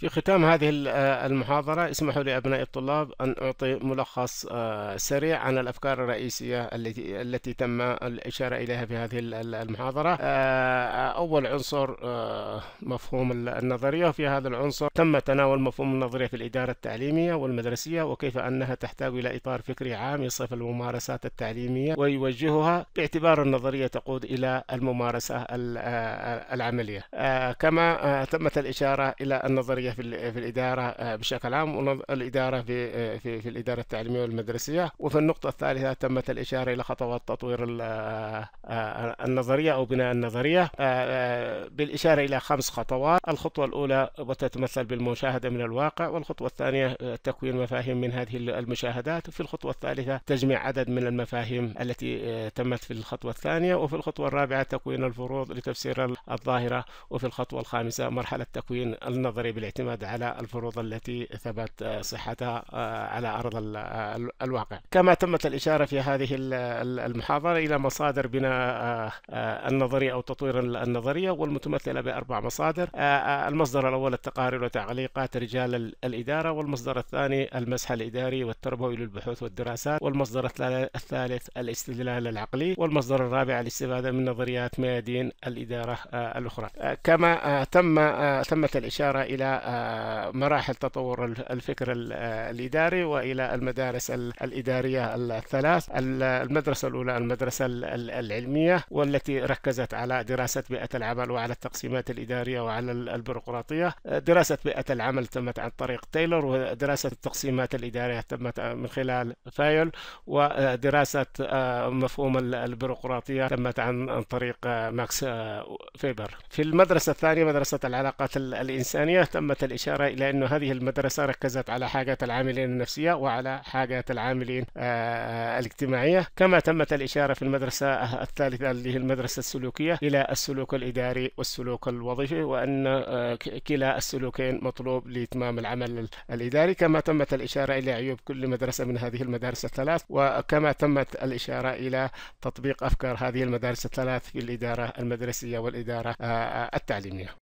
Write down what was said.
في ختام هذه آه، المحاضرة اسمحوا لأبناء الطلاب أن أعطي ملخص آه، سريع عن الأفكار الرئيسية التي التي تم الإشارة إليها في هذه المحاضرة آه، أول عنصر مفهوم النظرية في هذا العنصر تم تناول مفهوم النظرية في الإدارة التعليمية والمدرسية وكيف أنها تحتاج إلى إطار فكري عام يصف الممارسات التعليمية ويوجهها باعتبار النظرية تقود إلى الممارسة العملية كما تمت الإشارة إلى النظرية العمليه في, في الاداره آه، بشكل عام والاداره في آه، في في الاداره التعليميه والمدرسيه وفي النقطه الثالثه تمت الاشاره الى خطوات تطوير آه، النظريه او بناء النظريه بالاشاره الى خمس خطوات الخطوه الاولى وتتمثل بالمشاهده من الواقع والخطوه الثانيه تكوين مفاهيم من هذه المشاهدات وفي الخطوه الثالثه تجميع عدد من المفاهيم التي تمت في الخطوه الثانيه وفي الخطوه الرابعه تكوين الفروض لتفسير الظاهره وفي الخطوه الخامسه مرحله تكوين النظري بالاعتماد الاعتماد على الفروض التي ثبت آه، صحتها آه، على أرض آه، الواقع كما تمت الإشارة في هذه المحاضرة إلى مصادر بناء النظرية أو تطوير النظرية والمتمثلة بأربع مصادر المصدر الأول التقارير وتعليقات رجال الإدارة والمصدر الثاني المسح الإداري والتربوي للبحوث والدراسات والمصدر الثالث الاستدلال العقلي والمصدر الرابع الاستفادة من نظريات ميادين الإدارة الأخرى كما تم تمت الإشارة إلى آه، مراحل تطور الفكر آه، الإداري وإلى المدارس الإدارية الثلاث المدرسة الأولى المدرسة العلمية والتي ركزت على دراسة بيئة العمل وعلى التقسيمات الإدارية وعلى البيروقراطية آه، دراسة بيئة العمل تمت عن طريق تايلور ودراسة التقسيمات الإدارية تمت من خلال فايل ودراسة مفهوم البيروقراطية تمت عن طريق ماكس فيبر في المدرسة الثانية مدرسة العلاقات الإنسانية تمت الإشارة إلى أن هذه المدرسة ركزت على حاجات العاملين النفسية وعلى حاجات العاملين آه، آه، الاجتماعية كما تمت الإشارة في المدرسة أه، الثالثة اللي هي المدرسة السلوكية إلى السلوك الإداري والسلوك الوظيفي وأن كلا السلوكين مطلوب لإتمام العمل الإداري كما تمت الإشارة إلى عيوب كل مدرسة من هذه المدارس الثلاث وكما تمت الإشارة إلى تطبيق أفكار هذه المدارس الثلاث في الإدارة المدرسية والإدارة التعليمية